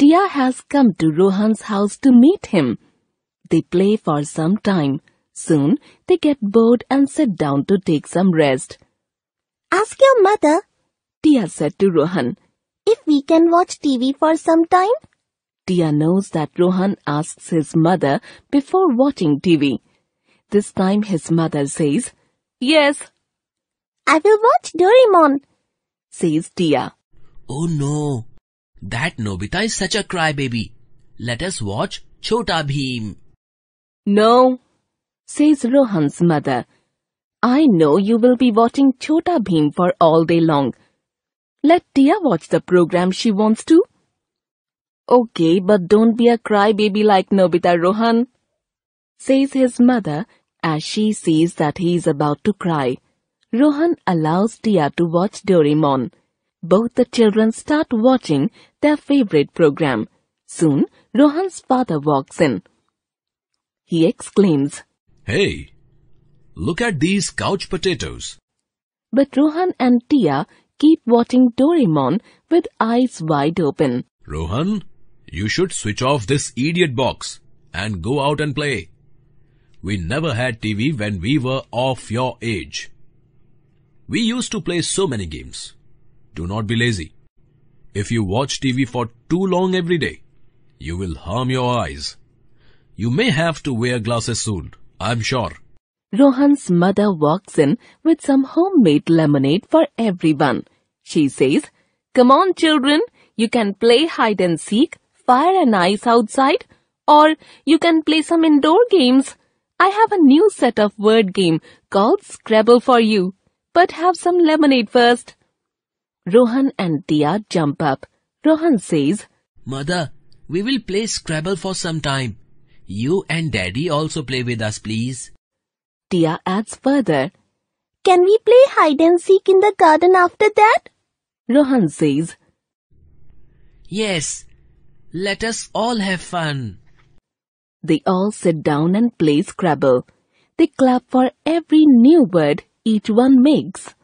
Tia has come to Rohan's house to meet him. They play for some time. Soon, they get bored and sit down to take some rest. Ask your mother, Tia said to Rohan, if we can watch TV for some time. Tia knows that Rohan asks his mother before watching TV. This time his mother says, Yes. I will watch Doraemon, says Tia. Oh no, that Nobita is such a crybaby. Let us watch Chota Bheem. No, says Rohan's mother. I know you will be watching Chota Bheem for all day long. Let Tia watch the program she wants to. Okay, but don't be a crybaby like Nobita Rohan, says his mother as she sees that he is about to cry. Rohan allows Tia to watch Doraemon both the children start watching their favorite program. Soon, Rohan's father walks in. He exclaims, Hey, look at these couch potatoes. But Rohan and Tia keep watching Doraemon with eyes wide open. Rohan, you should switch off this idiot box and go out and play. We never had TV when we were of your age. We used to play so many games. Do not be lazy. If you watch TV for too long every day, you will harm your eyes. You may have to wear glasses soon, I'm sure. Rohan's mother walks in with some homemade lemonade for everyone. She says, Come on, children, you can play hide and seek, fire and ice outside, or you can play some indoor games. I have a new set of word game called Scrabble for you. But have some lemonade first. Rohan and Diya jump up. Rohan says, Mother, we will play Scrabble for some time. You and Daddy also play with us, please. Diya adds further, Can we play hide and seek in the garden after that? Rohan says, Yes, let us all have fun. They all sit down and play Scrabble. They clap for every new word each one makes.